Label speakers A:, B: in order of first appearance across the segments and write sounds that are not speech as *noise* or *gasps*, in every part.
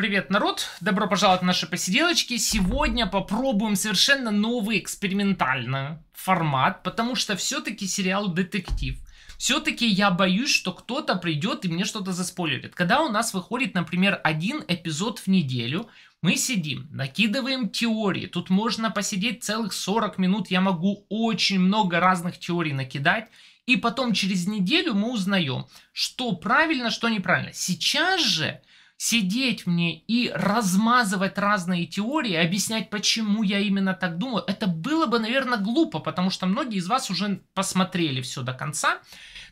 A: Привет, народ! Добро пожаловать на наши посиделочки. Сегодня попробуем совершенно новый экспериментальный формат, потому что все-таки сериал детектив. Все-таки я боюсь, что кто-то придет и мне что-то заспойлерит. Когда у нас выходит, например, один эпизод в неделю, мы сидим, накидываем теории. Тут можно посидеть целых 40 минут. Я могу очень много разных теорий накидать. И потом через неделю мы узнаем, что правильно, что неправильно. Сейчас же сидеть мне и размазывать разные теории, объяснять, почему я именно так думаю, это было бы, наверное, глупо, потому что многие из вас уже посмотрели все до конца.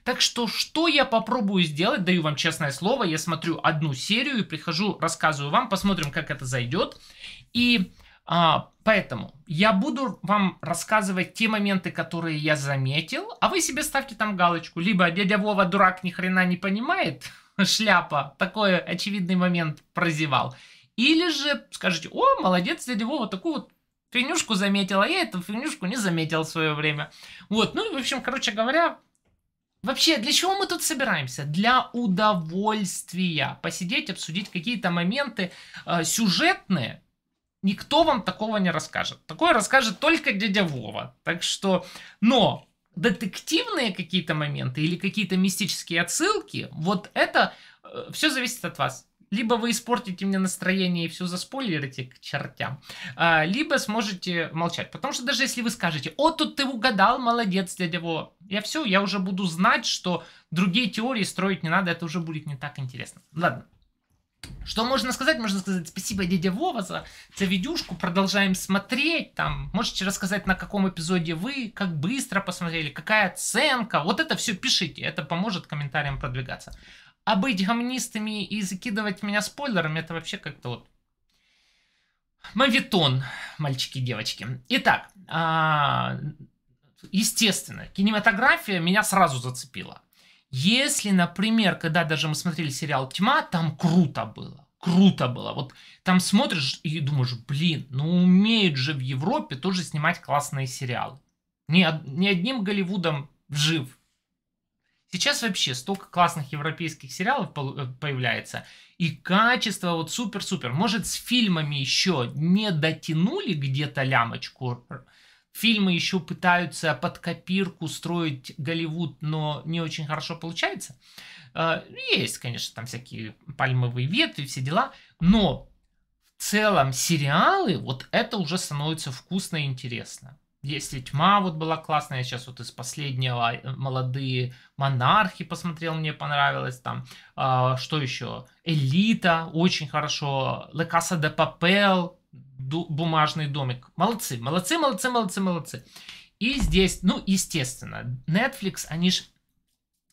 A: Так что, что я попробую сделать, даю вам честное слово, я смотрю одну серию и прихожу, рассказываю вам, посмотрим, как это зайдет. И а, поэтому я буду вам рассказывать те моменты, которые я заметил, а вы себе ставьте там галочку. Либо дядя Вова дурак ни хрена не понимает, *laughs* шляпа, такой очевидный момент прозевал. Или же скажите о, молодец, дядя Вова, такую вот фигнюшку заметил, а я эту фигнюшку не заметил в свое время. Вот, ну, и в общем, короче говоря, Вообще, для чего мы тут собираемся? Для удовольствия. Посидеть, обсудить какие-то моменты э, сюжетные. Никто вам такого не расскажет. Такое расскажет только дядя Вова. Так что, но детективные какие-то моменты или какие-то мистические отсылки, вот это э, все зависит от вас. Либо вы испортите мне настроение и все заспойлерите к чертям, э, либо сможете молчать. Потому что даже если вы скажете, о, тут ты угадал, молодец, дядя Вова, я все, я уже буду знать, что другие теории строить не надо, это уже будет не так интересно. Ладно, что можно сказать? Можно сказать спасибо дядя Вова за, за видюшку, продолжаем смотреть там. Можете рассказать, на каком эпизоде вы, как быстро посмотрели, какая оценка. Вот это все пишите, это поможет комментариям продвигаться. А быть гомнистами и закидывать меня спойлерами, это вообще как-то вот мавитон, мальчики и девочки. Итак, а, естественно, кинематография меня сразу зацепила. Если, например, когда даже мы смотрели сериал «Тьма», там круто было. Круто было. Вот там смотришь и думаешь, блин, ну умеют же в Европе тоже снимать классные сериалы. Не ни одним Голливудом жив. Сейчас вообще столько классных европейских сериалов э, появляется. И качество вот супер-супер. Может, с фильмами еще не дотянули где-то лямочку фильмы еще пытаются под копирку строить Голливуд, но не очень хорошо получается. А, есть, конечно, там всякие пальмовые ветви, все дела, но в целом сериалы, вот это уже становится вкусно и интересно. Если тьма вот была классная, я сейчас вот из последнего э, молодые монархи посмотрел, мне понравилось там. А, что еще? Элита очень хорошо. Лекаса де Папел бумажный домик. Молодцы, молодцы, молодцы, молодцы, молодцы. И здесь, ну, естественно, Netflix, они же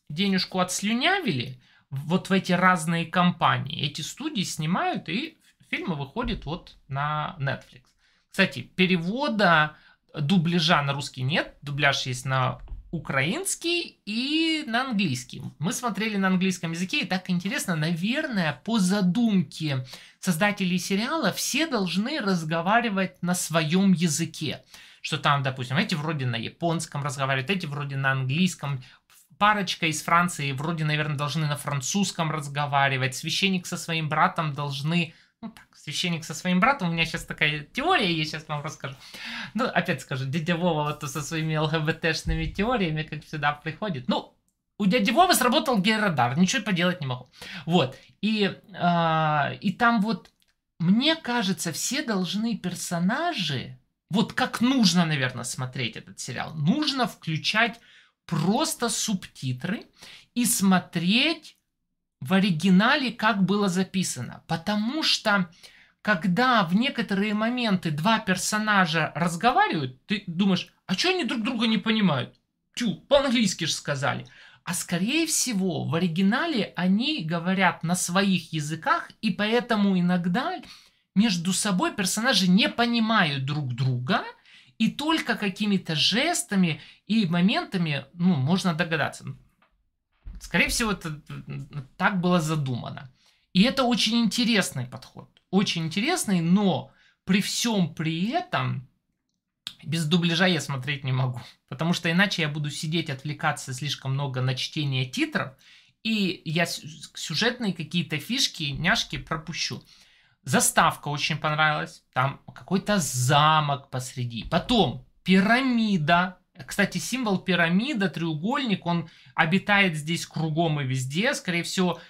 A: денежку отслюнявили вот в эти разные компании. Эти студии снимают, и фильмы выходят вот на Netflix. Кстати, перевода дубляжа на русский нет, дубляж есть на украинский и на английский. Мы смотрели на английском языке, и так интересно, наверное, по задумке создателей сериала все должны разговаривать на своем языке. Что там, допустим, эти вроде на японском разговаривают, эти вроде на английском, парочка из Франции вроде, наверное, должны на французском разговаривать, священник со своим братом должны ну так, священник со своим братом, у меня сейчас такая теория, я сейчас вам расскажу. Ну, опять скажу, дядя Вова вот со своими ЛГБТшными теориями, как всегда, приходит. Ну, у дяди Вовы сработал гейрадар, ничего поделать не могу. Вот, и, э, и там вот, мне кажется, все должны персонажи, вот как нужно, наверное, смотреть этот сериал, нужно включать просто субтитры и смотреть в оригинале, как было записано. Потому что когда в некоторые моменты два персонажа разговаривают, ты думаешь, а что они друг друга не понимают? Тю, по-английски же сказали. А скорее всего, в оригинале они говорят на своих языках, и поэтому иногда между собой персонажи не понимают друг друга, и только какими-то жестами и моментами ну, можно догадаться. Скорее всего, это так было задумано. И это очень интересный подход. Очень интересный, но при всем при этом без дубляжа я смотреть не могу. *laughs* Потому что иначе я буду сидеть, отвлекаться слишком много на чтение титров, и я сюжетные какие-то фишки, няшки пропущу. Заставка очень понравилась. Там какой-то замок посреди. Потом пирамида кстати, символ пирамида, треугольник, он обитает здесь кругом и везде. Скорее всего,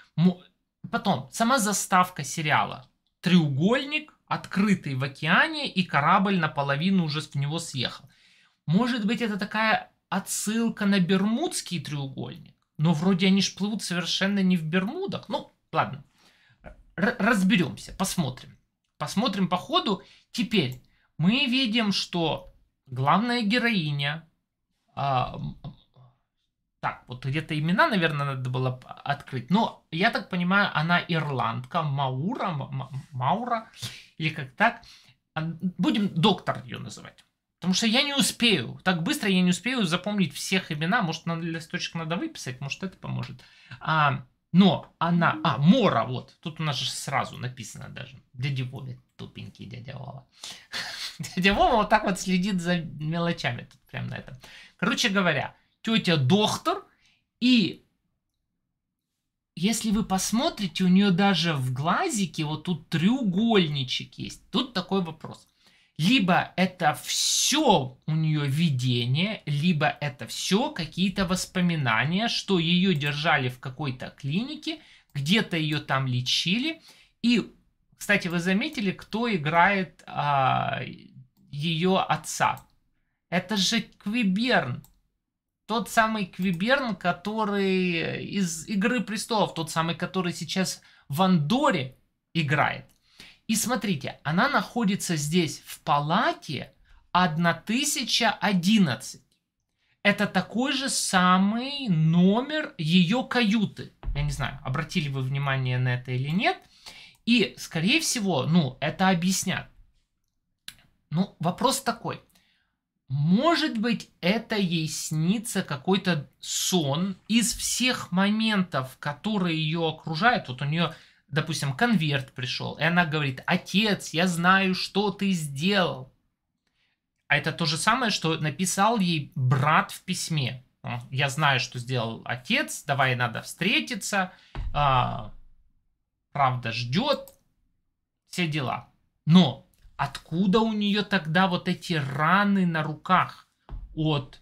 A: потом сама заставка сериала. Треугольник, открытый в океане, и корабль наполовину уже в него съехал. Может быть, это такая отсылка на Бермудский треугольник. Но вроде они ж плывут совершенно не в Бермудах. Ну, ладно. Р разберемся, посмотрим. Посмотрим по ходу. Теперь мы видим, что главная героиня а, так, вот где-то имена, наверное, надо было открыть. Но, я так понимаю, она ирландка, Маура, Маура, или как так. Будем доктор ее называть. Потому что я не успею, так быстро я не успею запомнить всех имена. Может, на листочек надо выписать, может, это поможет. А, но она... А, Мора, вот. Тут у нас же сразу написано даже. Дядя Вова, тупенький дядя Вова. *laughs* Дядя Вова вот так вот следит за мелочами тут прям на этом. Короче говоря, тетя доктор и если вы посмотрите, у нее даже в глазике вот тут треугольничек есть. Тут такой вопрос. Либо это все у нее видение, либо это все какие-то воспоминания, что ее держали в какой-то клинике, где-то ее там лечили. И, кстати, вы заметили, кто играет а, ее отца? Это же Квиберн. Тот самый Квиберн, который из Игры престолов, тот самый, который сейчас в Андоре играет. И смотрите, она находится здесь в палате 1011. Это такой же самый номер ее каюты. Я не знаю, обратили вы внимание на это или нет. И, скорее всего, ну, это объяснят. Ну, вопрос такой. Может быть, это ей снится какой-то сон из всех моментов, которые ее окружают. Вот у нее допустим, конверт пришел, и она говорит, отец, я знаю, что ты сделал. А это то же самое, что написал ей брат в письме. Я знаю, что сделал отец, давай надо встретиться, а, правда ждет, все дела. Но откуда у нее тогда вот эти раны на руках от...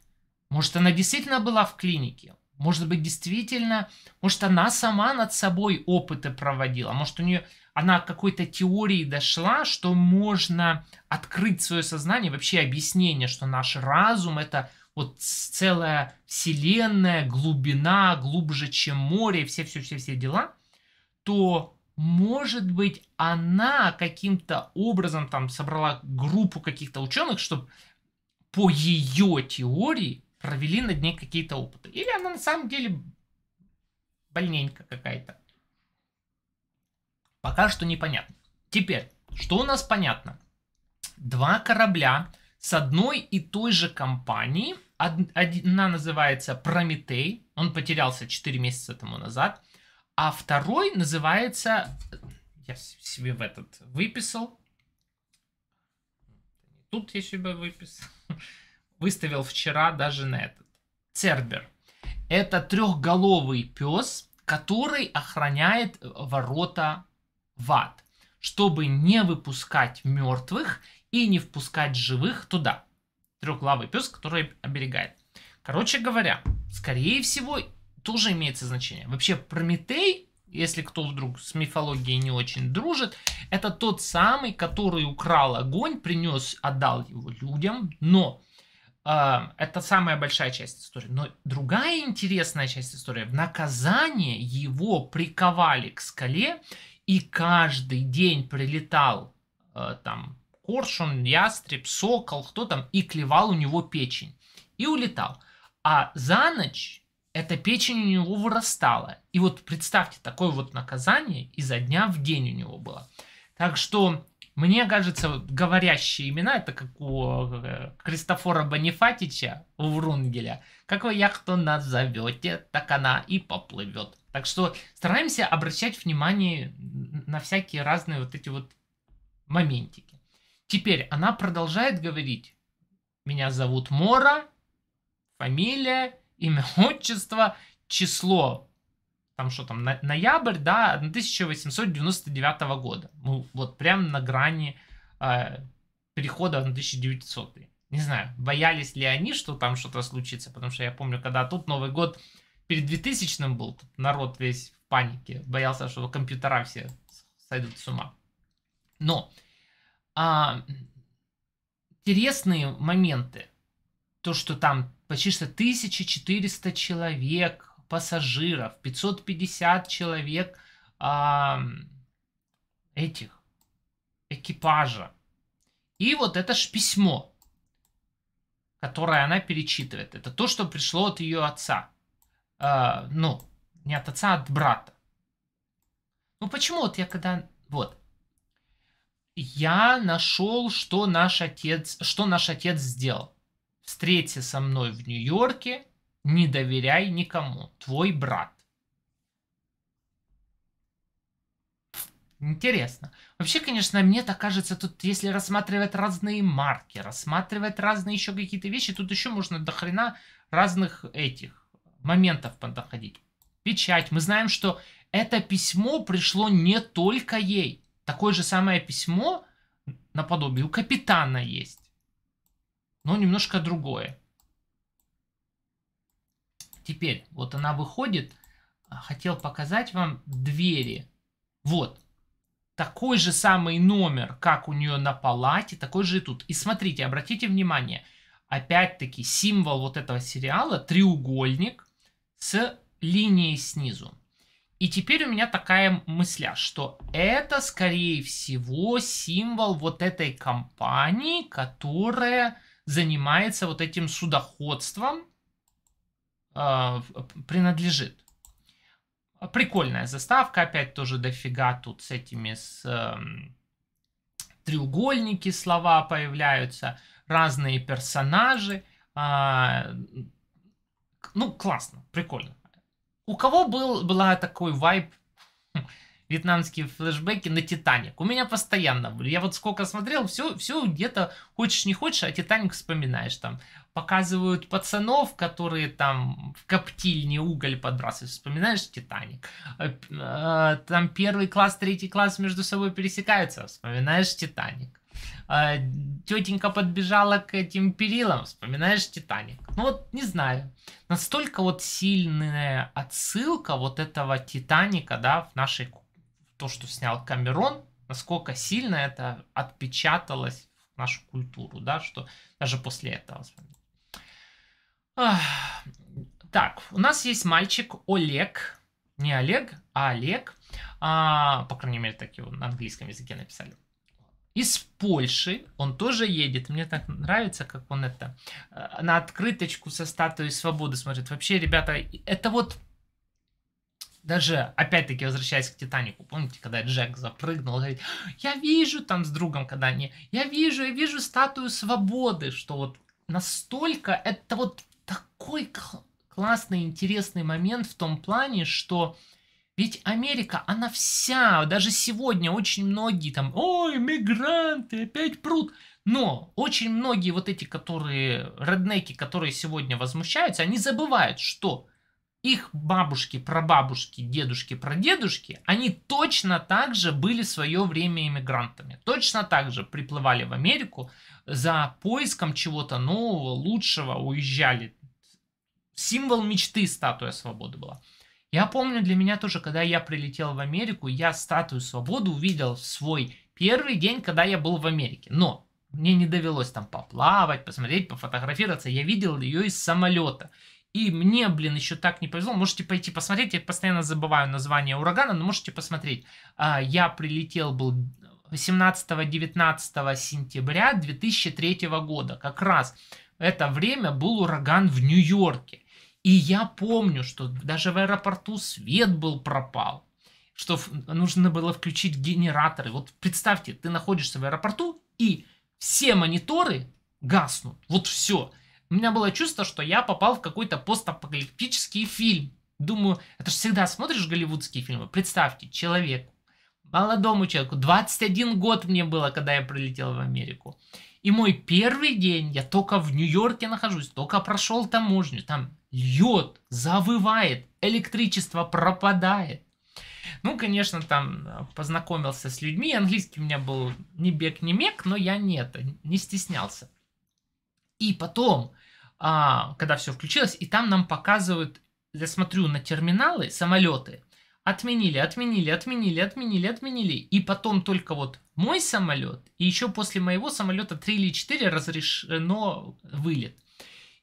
A: Может, она действительно была в клинике? Может быть, действительно, может, она сама над собой опыты проводила, может, у нее она к какой-то теории дошла, что можно открыть свое сознание, вообще объяснение, что наш разум это вот целая вселенная, глубина, глубже, чем море, все-все-все-все дела, то, может быть, она каким-то образом там собрала группу каких-то ученых, чтобы по ее теории провели над ней какие-то опыты. Или она на самом деле больненька какая-то. Пока что непонятно. Теперь, что у нас понятно? Два корабля с одной и той же компании. Одна называется Прометей, он потерялся 4 месяца тому назад, а второй называется, я себе в этот выписал, тут я себе выписал, выставил вчера даже на этот. Цербер. Это трехголовый пес, который охраняет ворота в ад, чтобы не выпускать мертвых и не впускать живых туда. Трехглавый пес, который оберегает. Короче говоря, скорее всего, тоже имеется значение. Вообще, Прометей, если кто вдруг с мифологией не очень дружит, это тот самый, который украл огонь, принес, отдал его людям, но а, это самая большая часть истории. Но другая интересная часть истории. В наказание его приковали к скале, и каждый день прилетал э, там коршун, ястреб, сокол, кто там, и клевал у него печень. И улетал. А за ночь эта печень у него вырастала. И вот представьте, такое вот наказание изо дня в день у него было. Так что мне кажется, говорящие имена, это как у э, Кристофора Бонифатича у Врунгеля. Как вы яхту назовете, так она и поплывет. Так что стараемся обращать внимание на всякие разные вот эти вот моментики. Теперь она продолжает говорить, меня зовут Мора, фамилия, имя, отчество, число там что там, на, ноябрь, да, 1899 года. Ну, вот прям на грани э, перехода на 1900. -е. Не знаю, боялись ли они, что там что-то случится, потому что я помню, когда тут Новый год перед 2000 был, тут народ весь в панике, боялся, что компьютера все сойдут с ума. Но а, интересные моменты, то, что там почти что 1400 человек пассажиров, 550 человек а, этих экипажа. И вот это ж письмо, которое она перечитывает. Это то, что пришло от ее отца. А, ну, не от отца, а от брата. Ну почему вот я когда... Вот. Я нашел, что наш отец, что наш отец сделал. Встреться со мной в Нью-Йорке, не доверяй никому. Твой брат. Интересно. Вообще, конечно, мне так кажется, тут если рассматривать разные марки, рассматривать разные еще какие-то вещи, тут еще можно до хрена разных этих моментов подоходить. Печать. Мы знаем, что это письмо пришло не только ей. Такое же самое письмо наподобие у капитана есть. Но немножко другое. Теперь, вот она выходит, а, хотел показать вам двери. Вот, такой же самый номер, как у нее на палате, такой же и тут. И смотрите, обратите внимание, опять-таки символ вот этого сериала треугольник с линией снизу. И теперь у меня такая мысля, что это, скорее всего, символ вот этой компании, которая занимается вот этим судоходством а, принадлежит. А, прикольная заставка, опять тоже дофига тут с этими с, э, треугольники слова появляются, разные персонажи. Э, ну, классно, прикольно. У кого был, была такой вайб хм, вьетнамские флешбеки на Титаник. У меня постоянно, я вот сколько смотрел, все, все где-то хочешь не хочешь, а Титаник вспоминаешь там. Показывают пацанов, которые там в коптильне уголь подбрасывают, вспоминаешь Титаник. Э, э, там первый класс, третий класс между собой пересекаются, вспоминаешь Титаник. Э, тетенька подбежала к этим перилам, вспоминаешь Титаник. Ну вот, не знаю. Настолько вот сильная отсылка вот этого Титаника, да, в нашей то, что снял Камерон, насколько сильно это отпечаталось в нашу культуру, да, что даже после этого. Так, у нас есть мальчик Олег, не Олег, а Олег, а, по крайней мере, так его на английском языке написали. Из Польши он тоже едет. Мне так нравится, как он это э, на открыточку со статуей свободы смотрит. Вообще, ребята, это вот даже, опять-таки, возвращаясь к Титанику, помните, когда Джек запрыгнул, говорит, я вижу там с другом, когда они, я вижу, я вижу статую свободы, что вот настолько это вот такой классный, интересный момент в том плане, что ведь Америка, она вся, даже сегодня очень многие там, ой, мигранты опять прут. Но очень многие вот эти, которые, реднеки, которые сегодня возмущаются, они забывают, что их бабушки, прабабушки, дедушки, прадедушки, они точно так же были в свое время иммигрантами. Точно так же приплывали в Америку за поиском чего-то нового, лучшего, уезжали. Символ мечты статуя свободы была. Я помню для меня тоже, когда я прилетел в Америку, я статую свободы увидел в свой первый день, когда я был в Америке. Но мне не довелось там поплавать, посмотреть, пофотографироваться. Я видел ее из самолета. И мне, блин, еще так не повезло. Можете пойти посмотреть. Я постоянно забываю название урагана, но можете посмотреть. А, я прилетел был 18-19 сентября 2003 года. Как раз это время был ураган в Нью-Йорке. И я помню, что даже в аэропорту свет был пропал что нужно было включить генераторы. Вот представьте, ты находишься в аэропорту, и все мониторы гаснут. Вот все у меня было чувство, что я попал в какой-то постапокалиптический фильм. Думаю, это же всегда смотришь голливудские фильмы. Представьте, человек, молодому человеку, 21 год мне было, когда я прилетел в Америку. И мой первый день, я только в Нью-Йорке нахожусь, только прошел таможню, там льет, завывает, электричество пропадает. Ну, конечно, там э, познакомился с людьми, английский у меня был не бег, не мег, но я нет, не стеснялся. И потом а, когда все включилось, и там нам показывают, я смотрю на терминалы, самолеты, отменили, отменили, отменили, отменили, отменили, и потом только вот мой самолет, и еще после моего самолета 3 или 4 разрешено вылет.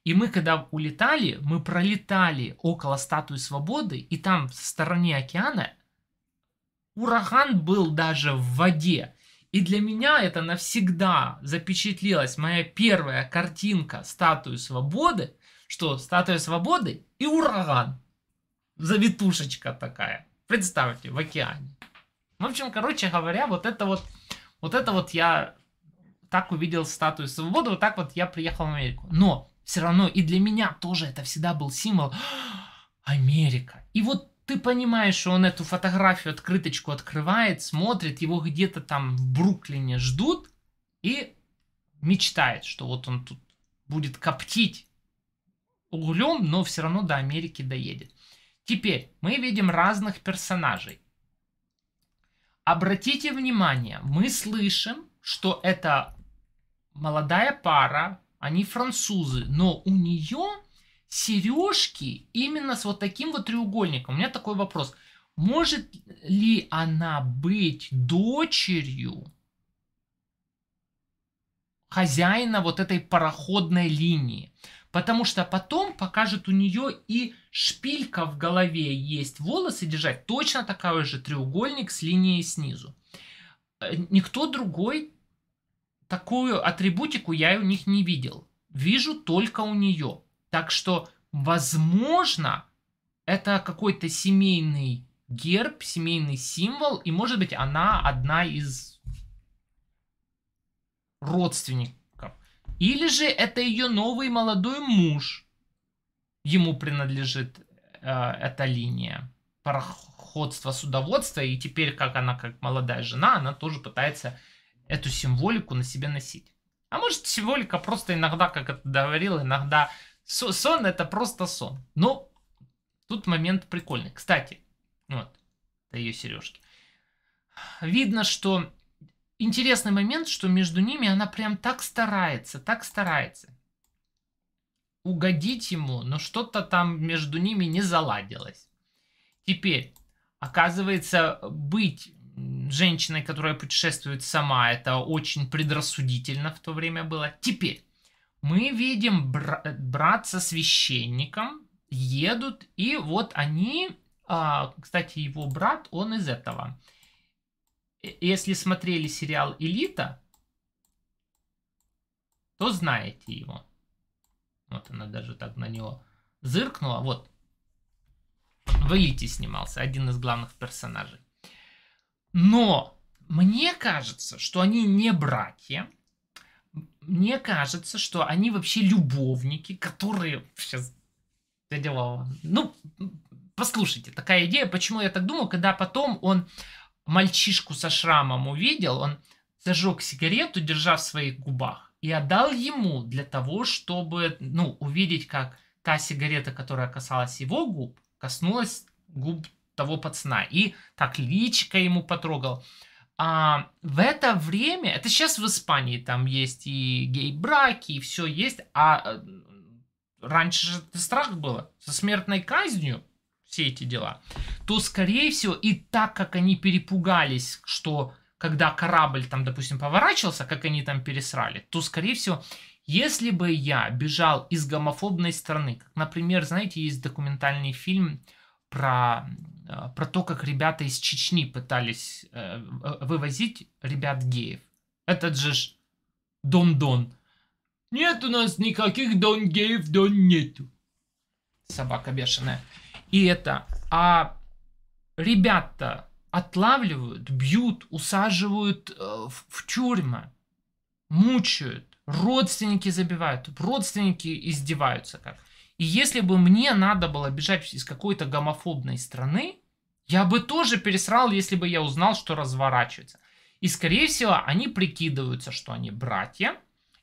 A: И мы, когда улетали, мы пролетали около статуи свободы, и там в стороне океана ураган был даже в воде. И для меня это навсегда запечатлелась моя первая картинка статуи свободы, что статуя свободы и ураган. Завитушечка такая. Представьте, в океане. В общем, короче говоря, вот это вот, вот это вот я так увидел статую свободы, вот так вот я приехал в Америку. Но все равно и для меня тоже это всегда был символ *gasps* Америка. И вот ты понимаешь, что он эту фотографию, открыточку открывает, смотрит, его где-то там в Бруклине ждут и мечтает, что вот он тут будет коптить углем, но все равно до Америки доедет. Теперь мы видим разных персонажей. Обратите внимание, мы слышим, что это молодая пара, они французы, но у нее сережки именно с вот таким вот треугольником. У меня такой вопрос. Может ли она быть дочерью хозяина вот этой пароходной линии? Потому что потом покажет у нее и шпилька в голове есть. Волосы держать точно такой же треугольник с линией снизу. Э, никто другой такую атрибутику я у них не видел. Вижу только у нее. Так что, возможно, это какой-то семейный герб, семейный символ, и, может быть, она одна из родственников. Или же это ее новый молодой муж. Ему принадлежит э, эта линия пароходства, судоводства, и теперь, как она, как молодая жена, она тоже пытается эту символику на себе носить. А может, символика просто иногда, как это говорил, иногда Сон это просто сон. Но ну, тут момент прикольный. Кстати, вот, это ее сережки. Видно, что интересный момент, что между ними она прям так старается, так старается угодить ему, но что-то там между ними не заладилось. Теперь, оказывается, быть женщиной, которая путешествует сама, это очень предрассудительно в то время было. Теперь, мы видим бра- э, брат со священником едут, и вот они, а, кстати, его брат, он из этого. Э, если смотрели сериал «Элита», то знаете его. Вот она даже так на него зыркнула. Вот. В «Элите» снимался, один из главных персонажей. Но мне кажется, что они не братья, мне кажется, что они вообще любовники, которые... Сейчас я делала. Ну, послушайте, такая идея, почему я так думал, когда потом он мальчишку со шрамом увидел, он зажег сигарету, держа в своих губах, и отдал ему для того, чтобы, ну, увидеть, как та сигарета, которая касалась его губ, коснулась губ того пацана. И так личико ему потрогал а, в это время, это сейчас в Испании там есть и гей-браки, и все есть, а э, раньше же это страх было, со смертной казнью все эти дела, то, скорее всего, и так как они перепугались, что когда корабль там, допустим, поворачивался, как они там пересрали, то, скорее всего, если бы я бежал из гомофобной страны, как, например, знаете, есть документальный фильм про Э, про то, как ребята из Чечни пытались э, э, вывозить ребят геев. Этот же ж Дон-Дон. Нет у нас никаких Дон-геев, Дон нету. Собака бешеная. И это. А ребята отлавливают, бьют, усаживают в тюрьмы, мучают, родственники забивают, родственники издеваются как. И если бы мне надо было бежать из какой-то гомофобной страны, я бы тоже пересрал, если бы я узнал, что разворачивается. И, скорее всего, они прикидываются, что они братья,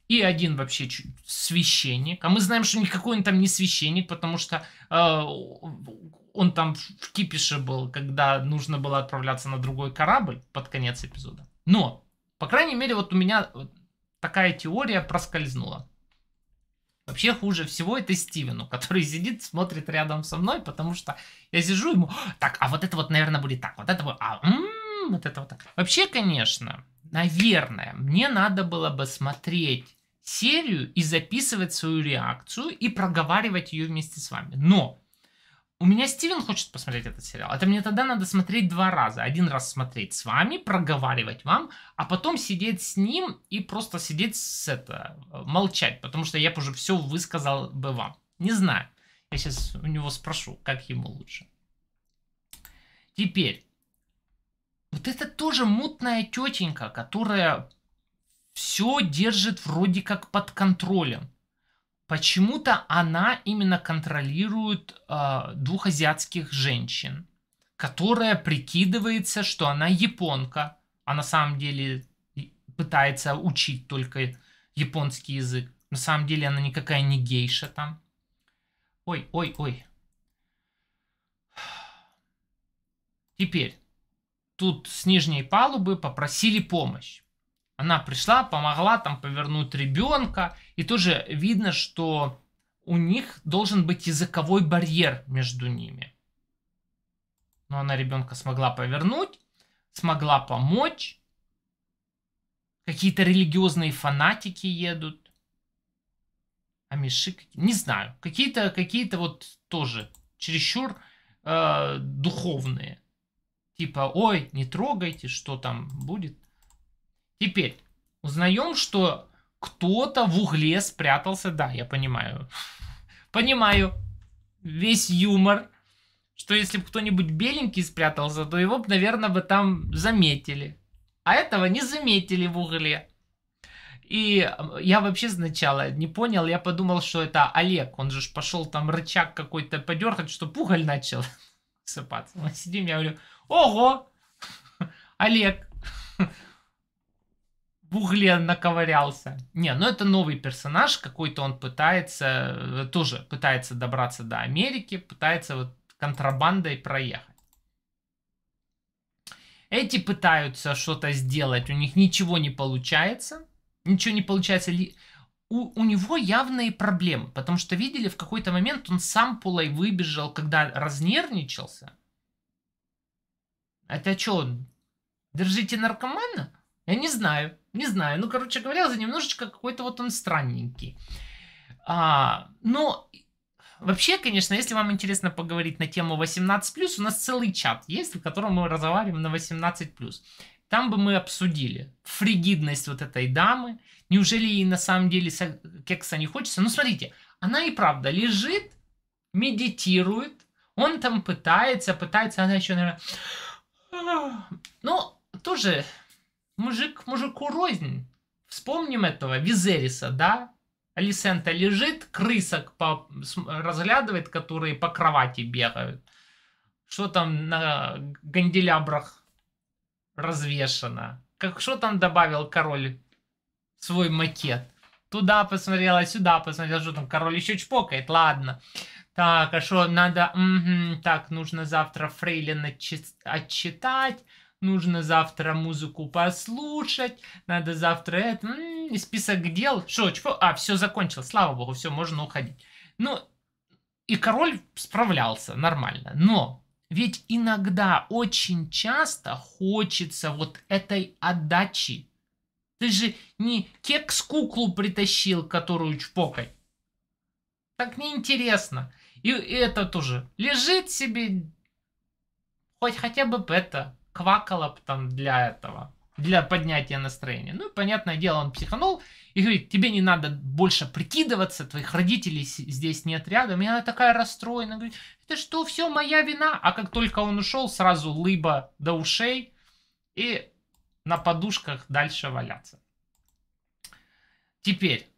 A: и один вообще священник. А мы знаем, что никакой он там не священник, потому что э, он там в кипише был, когда нужно было отправляться на другой корабль под конец эпизода. Но, по крайней мере, вот у меня такая теория проскользнула. Вообще хуже всего это Стивену, который сидит, смотрит рядом со мной, потому что я сижу ему, так, а вот это вот, наверное, будет так, вот это вот, а, м-м, вот это вот так. Вообще, конечно, наверное, мне надо было бы смотреть серию и записывать свою реакцию и проговаривать ее вместе с вами. Но у меня Стивен хочет посмотреть этот сериал. Это мне тогда надо смотреть два раза. Один раз смотреть с вами, проговаривать вам, а потом сидеть с ним и просто сидеть с это, э, молчать, потому что я бы уже все высказал бы вам. Не знаю. Я сейчас у него спрошу, как ему лучше. Теперь. Вот это тоже мутная тетенька, которая все держит вроде как под контролем почему-то она именно контролирует э, двух азиатских женщин, которая прикидывается, что она японка, а на самом деле пытается учить только японский язык. На самом деле она никакая не гейша там. Ой, ой, ой. Теперь тут с нижней палубы попросили помощь. Она пришла, помогла там повернуть ребенка. И тоже видно, что у них должен быть языковой барьер между ними. Но она ребенка смогла повернуть, смогла помочь. Какие-то религиозные фанатики едут. а Амиши, не знаю. Какие-то какие -то вот тоже чересчур э, духовные. Типа, ой, не трогайте, что там будет. Теперь узнаем, что кто-то в угле спрятался. Да, я понимаю. Понимаю весь юмор, что если бы кто-нибудь беленький спрятался, то его, бы, наверное, бы там заметили. А этого не заметили в угле. И я вообще сначала не понял, я подумал, что это Олег, он же пошел там рычаг какой-то подергать, что пуголь начал *laughs* сыпаться. Мы сидим, я говорю, ого, *laughs* Олег, *laughs* бугле наковырялся. Не, ну это новый персонаж, какой-то он пытается, э, тоже пытается добраться до Америки, пытается вот контрабандой проехать. Эти пытаются что-то сделать, у них ничего не получается. Ничего не получается. У, у него явные проблемы, потому что видели, в какой-то момент он сам пулой выбежал, когда разнервничался. Это что, держите наркомана? Я не знаю, не знаю. Ну, короче говоря, за немножечко какой-то вот он странненький. А, но ну, Вообще, конечно, если вам интересно поговорить на тему 18+, у нас целый чат есть, в котором мы разговариваем на 18+. Там бы мы обсудили фригидность вот этой дамы. Неужели ей на самом деле кекса не хочется? Ну, смотрите, она и правда лежит, медитирует, он там пытается, пытается, она еще, наверное... Ну, тоже Мужик мужику рознь. Вспомним этого Визериса, да? Алисента лежит, крысок по... разглядывает, которые по кровати бегают. Что там на канделябрах развешено? Как что там добавил король свой макет? Туда посмотрела, сюда посмотрела, что там король еще чпокает, ладно. Так, а что надо? Угу, так, нужно завтра Фрейлин отчит... отчитать нужно завтра музыку послушать, надо завтра это, м-м, список дел, что, чего, а, все закончилось, слава богу, все, можно уходить. Ну, и король справлялся нормально, но ведь иногда, очень часто хочется вот этой отдачи. Ты же не кекс-куклу притащил, которую чпокой. Так неинтересно. И, и это тоже. Лежит себе хоть хотя бы это квакала там для этого, для поднятия настроения. Ну, понятное дело, он психанул и говорит, тебе не надо больше прикидываться, твоих родителей здесь нет рядом. И она такая расстроена, говорит, это что, все моя вина? А как только он ушел, сразу либо до ушей и на подушках дальше валяться. Теперь,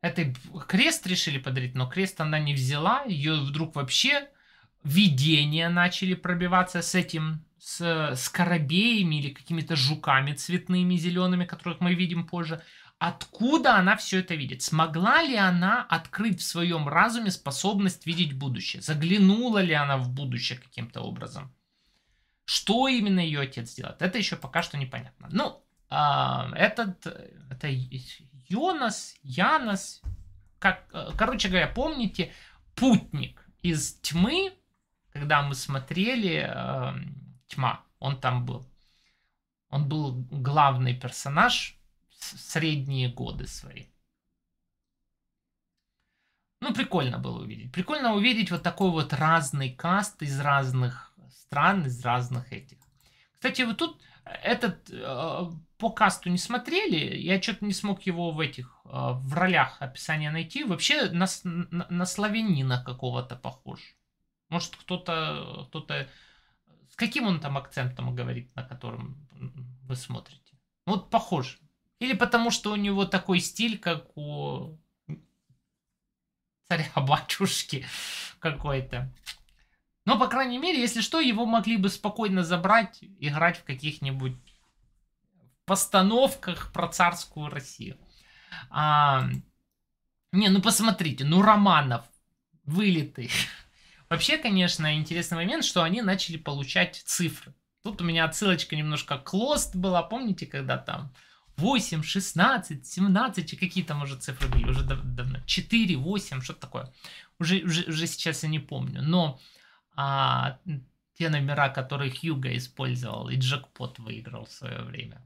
A: этой крест решили подарить, но крест она не взяла, ее вдруг вообще видения начали пробиваться с этим с скоробеями или какими-то жуками цветными, зелеными, которых мы видим позже. Откуда она все это видит? Смогла ли она открыть в своем разуме способность видеть будущее? Заглянула ли она в будущее каким-то образом? Что именно ее отец делает? Это еще пока что непонятно. Ну, э, этот, это Йонас, Янос, как, э, короче говоря, помните, путник из тьмы, когда мы смотрели э, тьма, он там был. Он был главный персонаж в средние годы свои. Ну, прикольно было увидеть. Прикольно увидеть вот такой вот разный каст из разных стран, из разных этих. Кстати, вот тут этот э, по касту не смотрели, я что-то не смог его в этих, э, в ролях описания найти. Вообще на, на, на славянина какого-то похож. Может, кто-то кто, -то, кто -то с каким он там акцентом говорит, на котором вы смотрите? Вот похож. Или потому, что у него такой стиль, как у царя-батюшки *laughs* какой-то. Но, по крайней мере, если что, его могли бы спокойно забрать, играть в каких-нибудь постановках про царскую Россию. А, не, ну посмотрите, ну Романов вылитый. *laughs* Вообще, конечно, интересный момент, что они начали получать цифры. Тут у меня отсылочка немножко к Lost была, помните, когда там 8, 16, 17, и какие там уже цифры были, уже дав давно, 4, 8, что-то такое. Уже, уже, уже сейчас я не помню, но а, те номера, которые Хьюга использовал, и джекпот выиграл в свое время.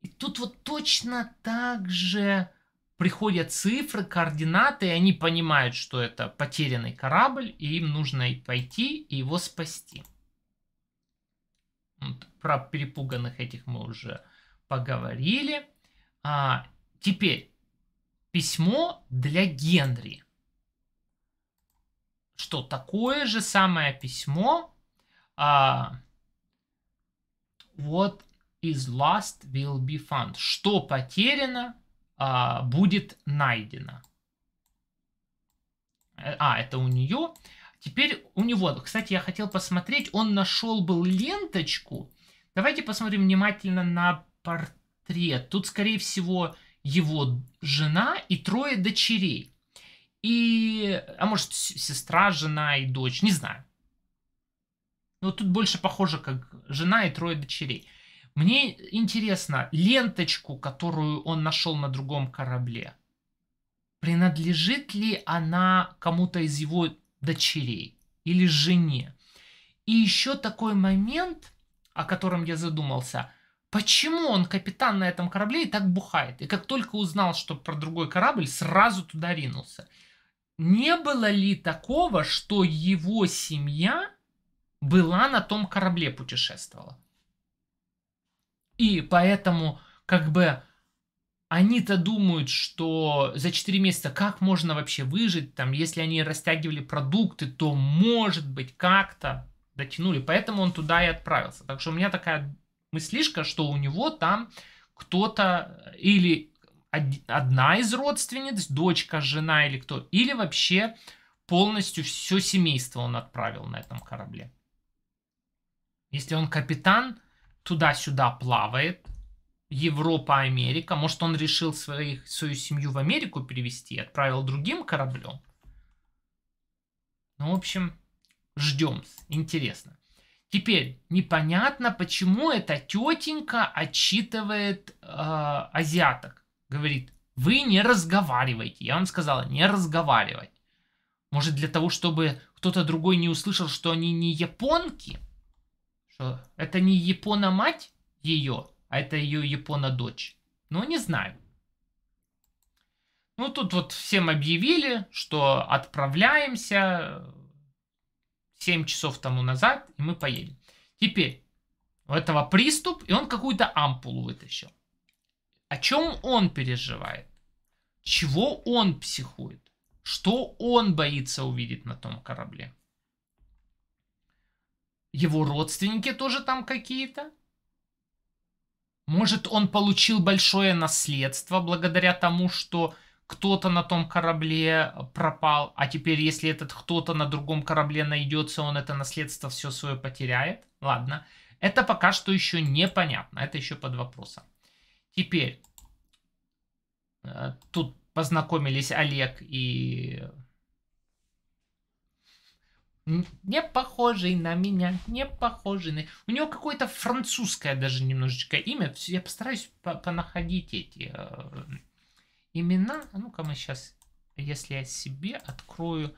A: И тут вот точно так же приходят цифры, координаты, и они понимают, что это потерянный корабль, и им нужно пойти и его спасти. Вот, про перепуганных этих мы уже поговорили. А, теперь письмо для Генри. Что такое же самое письмо? А, what is lost will be found. Что потеряно, а, будет найдена. Э, а, это у нее. Теперь у него, кстати, я хотел посмотреть, он нашел был ленточку. Давайте посмотрим внимательно на портрет. Тут, скорее всего, его жена и трое дочерей. И, а может, сестра, жена и дочь, не знаю. Но ну, тут больше похоже, как жена и трое дочерей. Мне интересно, ленточку, которую он нашел на другом корабле, принадлежит ли она кому-то из его дочерей или жене? И еще такой момент, о котором я задумался, почему он капитан на этом корабле и так бухает? И как только узнал, что про другой корабль, сразу туда ринулся. Не было ли такого, что его семья была на том корабле путешествовала? И поэтому, как бы, они-то думают, что за 4 месяца как можно вообще выжить, там, если они растягивали продукты, то, может быть, как-то дотянули. Поэтому он туда и отправился. Так что у меня такая мыслишка, что у него там кто-то или одна из родственниц, дочка, жена или кто, или вообще полностью все семейство он отправил на этом корабле. Если он капитан, туда-сюда плавает. Европа, Америка. Может, он решил своих, свою семью в Америку перевести, отправил другим кораблем. Ну, в общем, ждем. Интересно. Теперь непонятно, почему эта тетенька отчитывает э, азиаток. Говорит, вы не разговариваете Я вам сказала, не разговаривать. Может, для того, чтобы кто-то другой не услышал, что они не японки? что это не Япона мать ее, а это ее Япона дочь. Ну, не знаю. Ну, тут вот всем объявили, что отправляемся 7 э, часов тому назад, и мы поедем. Теперь, у этого приступ, и он какую-то ампулу вытащил. О чем он переживает? Чего он психует? Что он боится увидеть на том корабле? Его родственники тоже там какие-то? Может, он получил большое наследство благодаря тому, что кто-то на том корабле пропал, а теперь, если этот кто-то на другом корабле найдется, он это наследство все свое потеряет? Ладно, это пока что еще непонятно, это еще под вопросом. Теперь, э, тут познакомились Олег и не похожий на меня, не похожий на... У него какое-то французское даже немножечко имя. Я постараюсь по понаходить эти э, имена. А ну-ка мы сейчас, если я себе открою...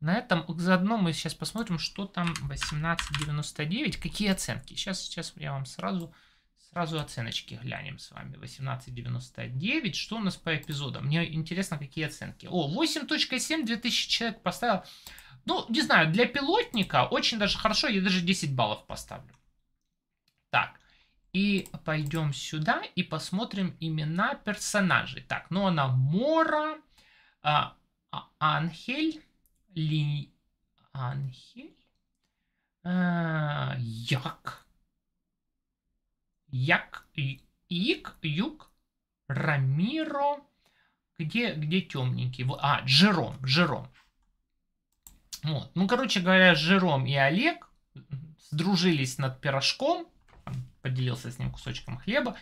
A: На этом заодно мы сейчас посмотрим, что там 1899, какие оценки. Сейчас, сейчас я вам сразу, сразу оценочки глянем с вами. 1899, что у нас по эпизодам? Мне интересно, какие оценки. О, 8.7, 2000 человек поставил. Ну, не знаю, для пилотника очень даже хорошо, я даже 10 баллов поставлю. Так, и пойдем сюда и посмотрим имена персонажей. Так, ну она Мора, а, а, Анхель, Ли... Анхель? А, як. Як, и, Ик, Юг, Рамиро. Где, где темненький? А, Джером, Джером. Вот. Ну, короче говоря, Жером и Олег сдружились над пирожком, поделился с ним кусочком хлеба,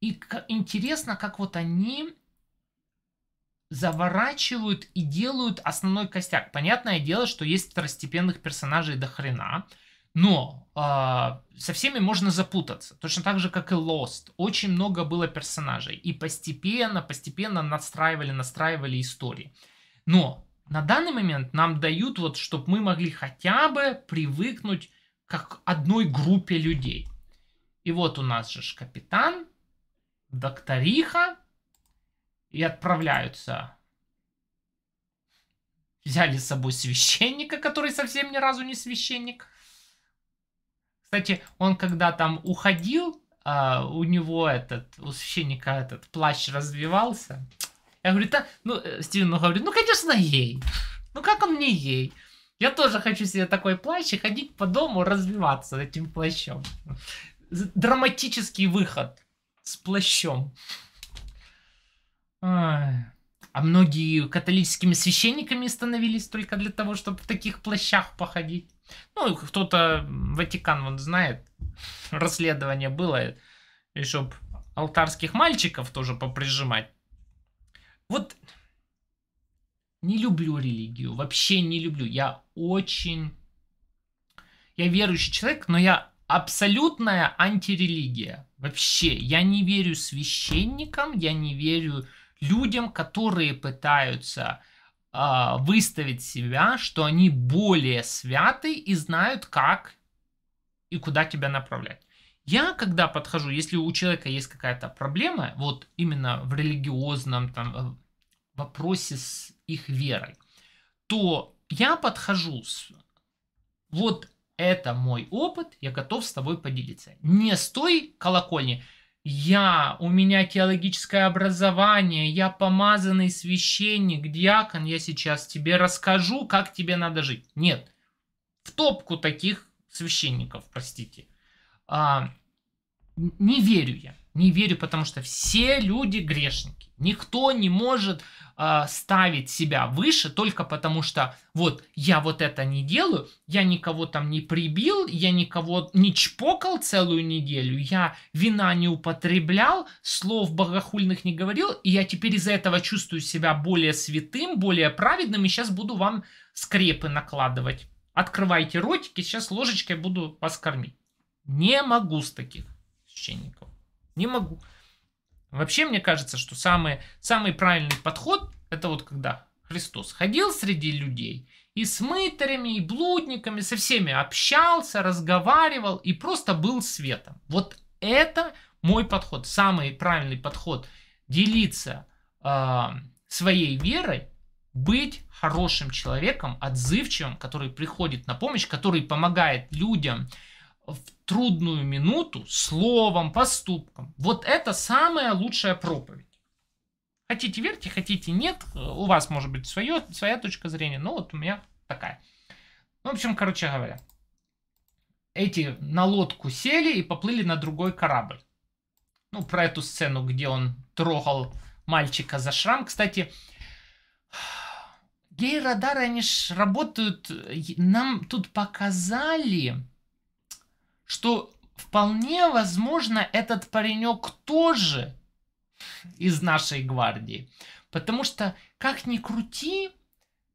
A: и интересно, как вот они заворачивают и делают основной костяк. Понятное дело, что есть второстепенных персонажей до хрена, но э, со всеми можно запутаться. Точно так же, как и Lost. Очень много было персонажей. И постепенно, постепенно настраивали, настраивали истории. Но на данный момент нам дают, вот, чтобы мы могли хотя бы привыкнуть как одной группе людей. И вот у нас же капитан, докториха, и отправляются. Взяли с собой священника, который совсем ни разу не священник. Кстати, он когда там уходил, а, у него этот, у священника этот плащ развивался. Я говорю, да, ну, э, Стивен ну, говорю, ну, конечно, ей. Ну, как он не ей? Я тоже хочу себе такой плащ и ходить по дому, развиваться этим плащом. Драматический выход с плащом. А многие католическими священниками становились только для того, чтобы в таких плащах походить. Ну, кто-то, Ватикан, вот знает, *laughs* расследование было, и чтобы алтарских мальчиков тоже поприжимать вот не люблю религию, вообще не люблю. Я очень... Я верующий человек, но я абсолютная антирелигия. Вообще, я не верю священникам, я не верю людям, которые пытаются э, выставить себя, что они более святы и знают, как и куда тебя направлять. Я, когда подхожу, если у человека есть какая-то проблема, вот именно в религиозном там, э, вопросе с их верой, то я подхожу с... Вот это мой опыт, я готов с тобой поделиться. Не стой колокольни. Я, у меня теологическое образование, я помазанный священник, диакон, я сейчас тебе расскажу, как тебе надо жить. Нет, в топку таких священников, простите. А, не верю я. Не верю, потому что все люди грешники. Никто не может э, ставить себя выше только потому, что вот я вот это не делаю, я никого там не прибил, я никого не чпокал целую неделю, я вина не употреблял, слов богохульных не говорил, и я теперь из-за этого чувствую себя более святым, более праведным, и сейчас буду вам скрепы накладывать. Открывайте ротики, сейчас ложечкой буду вас кормить. Не могу с таких священников. Не могу. Вообще, мне кажется, что самый, самый правильный подход – это вот когда Христос ходил среди людей и с мытарями, и блудниками, со всеми общался, разговаривал и просто был светом. Вот это мой подход, самый правильный подход – делиться э, своей верой, быть хорошим человеком, отзывчивым, который приходит на помощь, который помогает людям – в трудную минуту словом, поступком. Вот это самая лучшая проповедь. Хотите верьте, хотите нет. У вас может быть свое, своя точка зрения, но вот у меня такая. Ну, в общем, короче говоря, эти на лодку сели и поплыли на другой корабль. Ну, про эту сцену, где он трогал мальчика за шрам. Кстати, гей-радары, они ж работают... Нам тут показали что вполне возможно этот паренек тоже из нашей гвардии. Потому что, как ни крути,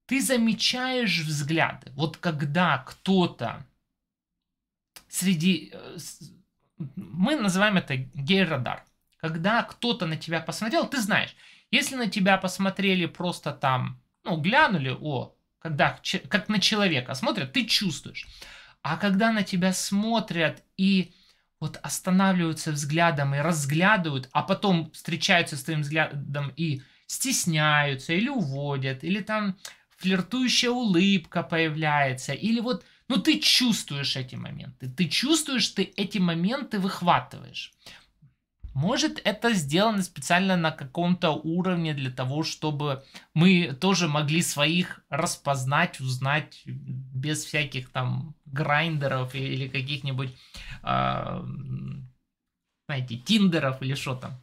A: ты замечаешь взгляды. Вот когда кто-то среди... Э, мы называем это гей-радар. Когда кто-то на тебя посмотрел, ты знаешь, если на тебя посмотрели просто там, ну, глянули, о, когда как на человека смотрят, ты чувствуешь. А когда на тебя смотрят и вот останавливаются взглядом и разглядывают, а потом встречаются с твоим взглядом и стесняются, или уводят, или там флиртующая улыбка появляется, или вот, ну ты чувствуешь эти моменты, ты чувствуешь, ты эти моменты выхватываешь. Может, это сделано специально на каком-то уровне для того, чтобы мы тоже могли своих распознать, узнать без всяких там грайндеров или каких-нибудь, а, знаете, тиндеров или что там.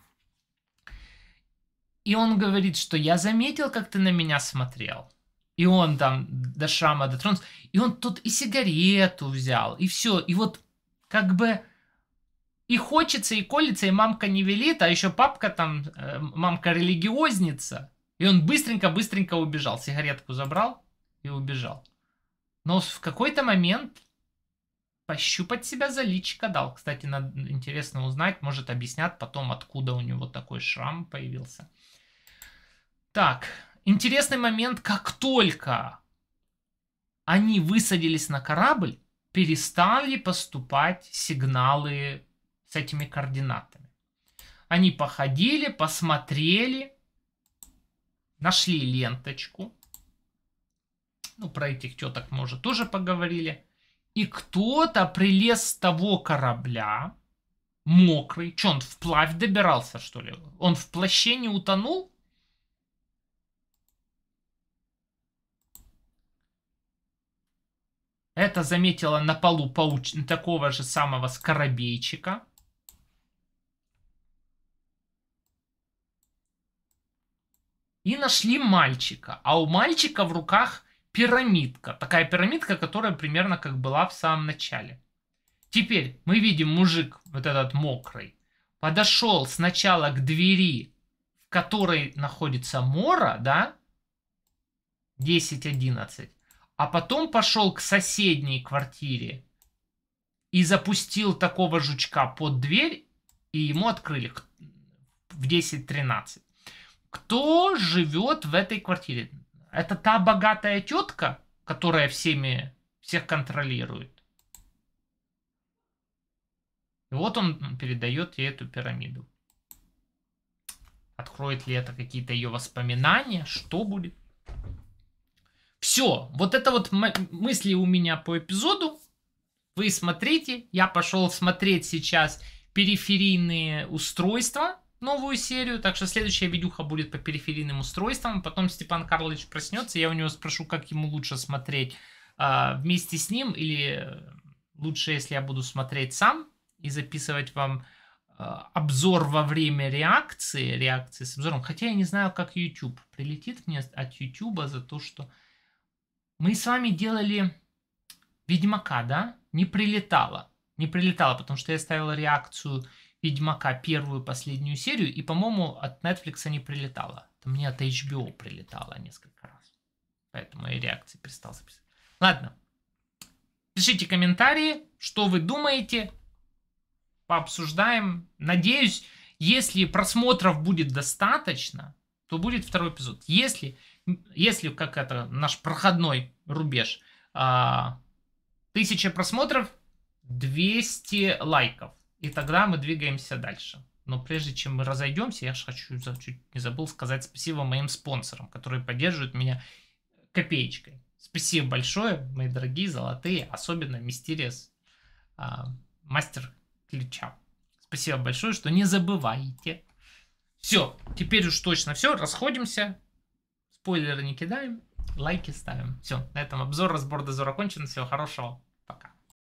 A: И он говорит, что я заметил, как ты на меня смотрел. И он там до Шама дотронулся. И он тут и сигарету взял, и все. И вот как бы и хочется, и колется, и мамка не велит, а еще папка там, э, мамка религиозница. И он быстренько-быстренько убежал. Сигаретку забрал и убежал. Но в какой-то момент пощупать себя за личико дал. Кстати, надо, интересно узнать, может объяснят потом, откуда у него такой шрам появился. Так, интересный момент, как только они высадились на корабль, перестали поступать сигналы с этими координатами. Они походили, посмотрели, нашли ленточку – ну, про этих теток мы уже тоже поговорили. И кто-то прилез с того корабля, мокрый. Че, он вплавь добирался, что ли? Он в плаще не утонул? Это заметила на полу пауч... такого же самого скоробейчика. И нашли мальчика. А у мальчика в руках пирамидка. Такая пирамидка, которая примерно как была в самом начале. Теперь мы видим мужик, вот этот мокрый, подошел сначала к двери, в которой находится Мора, да, 10-11, а потом пошел к соседней квартире и запустил такого жучка под дверь, и ему открыли в 10-13. Кто живет в этой квартире? Это та богатая тетка, которая всеми, всех контролирует. И вот он передает ей эту пирамиду. Откроет ли это какие-то ее воспоминания? Что будет? Все, вот это вот мысли у меня по эпизоду. Вы смотрите, я пошел смотреть сейчас периферийные устройства, новую серию, так что следующая видюха будет по периферийным устройствам. Потом Степан Карлович проснется, я у него спрошу, как ему лучше смотреть э, вместе с ним, или э, лучше, если я буду смотреть сам и записывать вам а, обзор во время реакции, реакции с обзором. Хотя я не знаю, как YouTube прилетит мне от YouTube за то, что мы с вами делали Ведьмака, да? Не прилетало. Не прилетало, потому что я ставил реакцию Ведьмака первую последнюю серию, и, по-моему, от Netflix не прилетало. Мне от HBO прилетало несколько раз. Поэтому и реакции перестал записывать. Ладно. Пишите комментарии, что вы думаете. Пообсуждаем. Надеюсь, если просмотров будет достаточно, то будет второй эпизод. Если, если как это, наш проходной рубеж, а, тысяча просмотров, 200 лайков и тогда мы двигаемся дальше. Но прежде чем мы разойдемся, я же хочу, чуть не забыл сказать спасибо моим спонсорам, которые поддерживают меня копеечкой. Спасибо большое, мои дорогие золотые, особенно Мистериес, а, мастер ключа. Спасибо большое, что не забывайте. Все, теперь уж точно все, расходимся. Спойлеры не кидаем, лайки ставим. Все, на этом обзор, разбор дозора кончен. Всего хорошего.